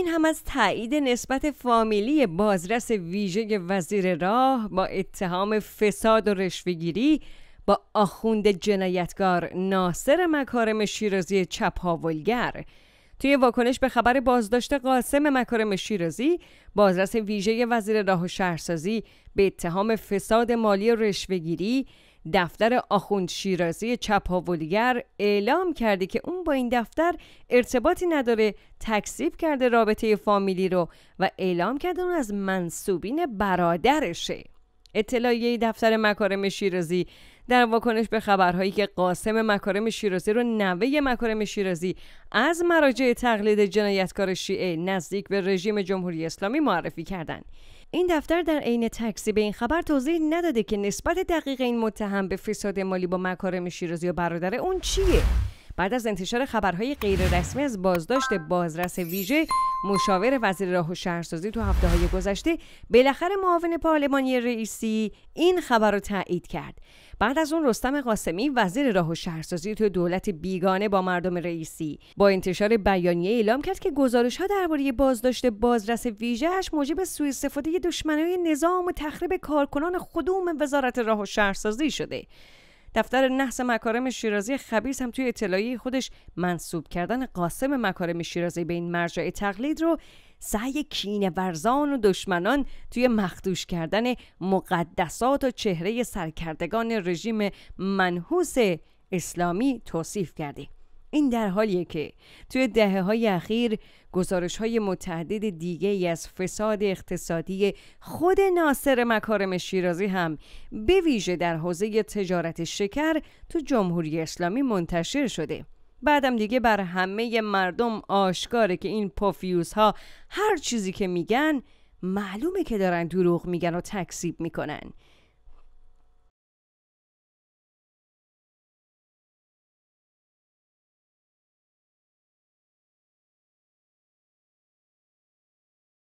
این هم از تایید نسبت فامیلی بازرس ویژه وزیر راه با اتهام فساد و رشوهگیری با آخوند جنایتگار ناصر مکارم شیرازی چپاولگر توی واکنش به خبر بازداشت قاسم مکارم شیرازی بازرس ویژه وزیر راه و شهرسازی به اتهام فساد مالی و رشوهگیری دفتر آخوند شیرازی چپاولگر اعلام کرده که اون با این دفتر ارتباطی نداره تکسیب کرده رابطه فامیلی رو و اعلام کرده اون از منصوبین برادرشه اطلاعیه دفتر مکارم شیرازی در واکنش به خبرهایی که قاسم مکارم شیرازی رو نوه مکارم شیرازی از مراجع تقلید جنایتکار شیعه نزدیک به رژیم جمهوری اسلامی معرفی کردند این دفتر در عین تکسی به این خبر توضیح نداده که نسبت دقیق این متهم به فساد مالی با مکارم شیرازی و برادر اون چیه بعد از انتشار خبرهای غیررسمی از بازداشت بازرس ویژه مشاور وزیر راه و شهرسازی تو هفته های گذشته بالاخره معاون پارلمانی رئیسی این خبر رو تایید کرد بعد از اون رستم قاسمی وزیر راه و شهرسازی تو دولت بیگانه با مردم رئیسی با انتشار بیانیه اعلام کرد که گزارش ها درباره بازداشت بازرس ویژهش موجب سوء استفاده دشمنای نظام و تخریب کارکنان خودوم وزارت راه و شهرسازی شده دفتر نحس مکارم شیرازی خبیس هم توی اطلاعی خودش منصوب کردن قاسم مکارم شیرازی به این مرجع تقلید رو سعی کین ورزان و دشمنان توی مخدوش کردن مقدسات و چهره سرکردگان رژیم منحوس اسلامی توصیف کردیم این در حالیه که توی دهه های اخیر گزارش های متعدد دیگه ای از فساد اقتصادی خود ناصر مکارم شیرازی هم به ویژه در حوزه تجارت شکر تو جمهوری اسلامی منتشر شده بعدم دیگه بر همه مردم آشکاره که این پوفیوس ها هر چیزی که میگن معلومه که دارن دروغ میگن و تکسیب میکنن